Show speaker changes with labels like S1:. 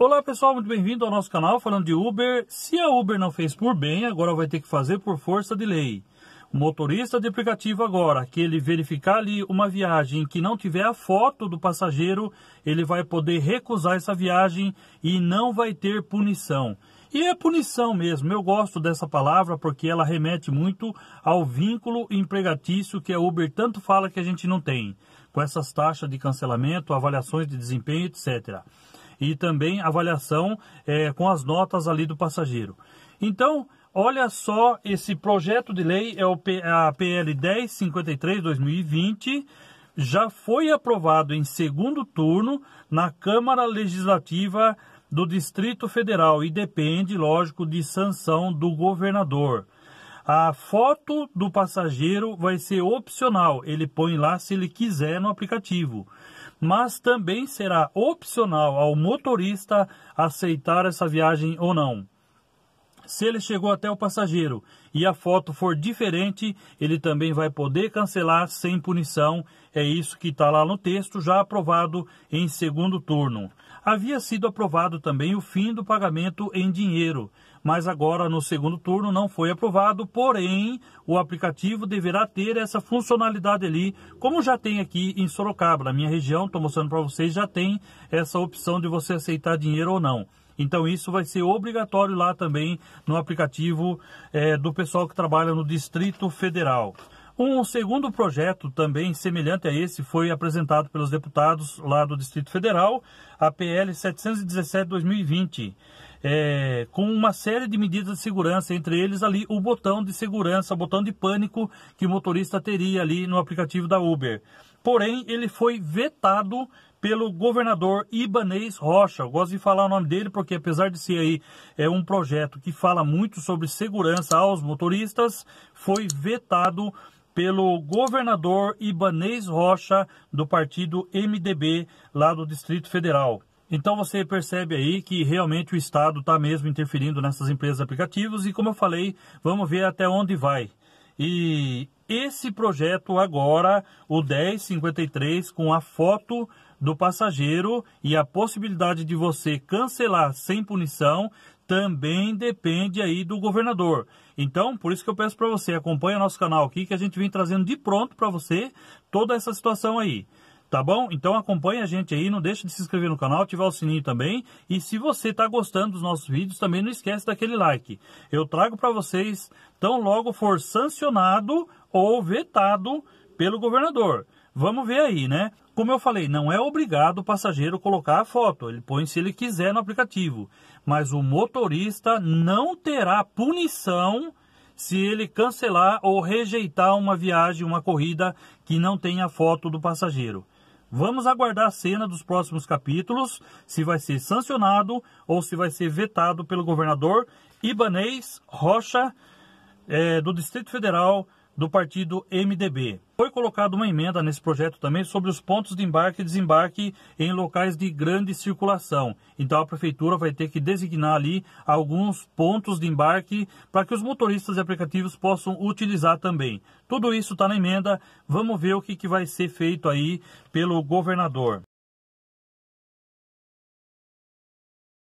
S1: Olá pessoal, muito bem-vindo ao nosso canal falando de Uber. Se a Uber não fez por bem, agora vai ter que fazer por força de lei. O motorista de aplicativo agora, que ele verificar ali uma viagem que não tiver a foto do passageiro, ele vai poder recusar essa viagem e não vai ter punição. E é punição mesmo, eu gosto dessa palavra porque ela remete muito ao vínculo empregatício que a Uber tanto fala que a gente não tem, com essas taxas de cancelamento, avaliações de desempenho, etc e também avaliação é, com as notas ali do passageiro. Então, olha só esse projeto de lei, é, o, é a PL 1053-2020, já foi aprovado em segundo turno na Câmara Legislativa do Distrito Federal e depende, lógico, de sanção do governador. A foto do passageiro vai ser opcional, ele põe lá se ele quiser no aplicativo. Mas também será opcional ao motorista aceitar essa viagem ou não. Se ele chegou até o passageiro e a foto for diferente, ele também vai poder cancelar sem punição. É isso que está lá no texto, já aprovado em segundo turno. Havia sido aprovado também o fim do pagamento em dinheiro, mas agora no segundo turno não foi aprovado, porém o aplicativo deverá ter essa funcionalidade ali, como já tem aqui em Sorocaba, na minha região, estou mostrando para vocês, já tem essa opção de você aceitar dinheiro ou não. Então isso vai ser obrigatório lá também no aplicativo é, do pessoal que trabalha no Distrito Federal. Um segundo projeto também semelhante a esse foi apresentado pelos deputados lá do Distrito Federal, a PL 717-2020, é, com uma série de medidas de segurança, entre eles ali o botão de segurança, o botão de pânico que o motorista teria ali no aplicativo da Uber. Porém, ele foi vetado pelo governador Ibanês Rocha. Eu gosto de falar o nome dele porque, apesar de ser aí é um projeto que fala muito sobre segurança aos motoristas, foi vetado pelo governador Ibanês Rocha, do partido MDB, lá do Distrito Federal. Então você percebe aí que realmente o Estado está mesmo interferindo nessas empresas aplicativos e, como eu falei, vamos ver até onde vai. E esse projeto agora, o 1053, com a foto do passageiro e a possibilidade de você cancelar sem punição também depende aí do governador. Então, por isso que eu peço para você acompanha nosso canal aqui que a gente vem trazendo de pronto para você toda essa situação aí. Tá bom? Então acompanha a gente aí, não deixe de se inscrever no canal, ativar o sininho também. E se você está gostando dos nossos vídeos, também não esquece daquele like. Eu trago para vocês tão logo for sancionado ou vetado pelo governador. Vamos ver aí, né? Como eu falei, não é obrigado o passageiro colocar a foto, ele põe se ele quiser no aplicativo, mas o motorista não terá punição se ele cancelar ou rejeitar uma viagem, uma corrida que não tenha foto do passageiro. Vamos aguardar a cena dos próximos capítulos, se vai ser sancionado ou se vai ser vetado pelo governador Ibanês Rocha, é, do Distrito Federal, do partido MDB. Foi colocada uma emenda nesse projeto também sobre os pontos de embarque e desembarque em locais de grande circulação. Então a prefeitura vai ter que designar ali alguns pontos de embarque para que os motoristas e aplicativos possam utilizar também. Tudo isso está na emenda. Vamos ver o que, que vai ser feito aí pelo governador.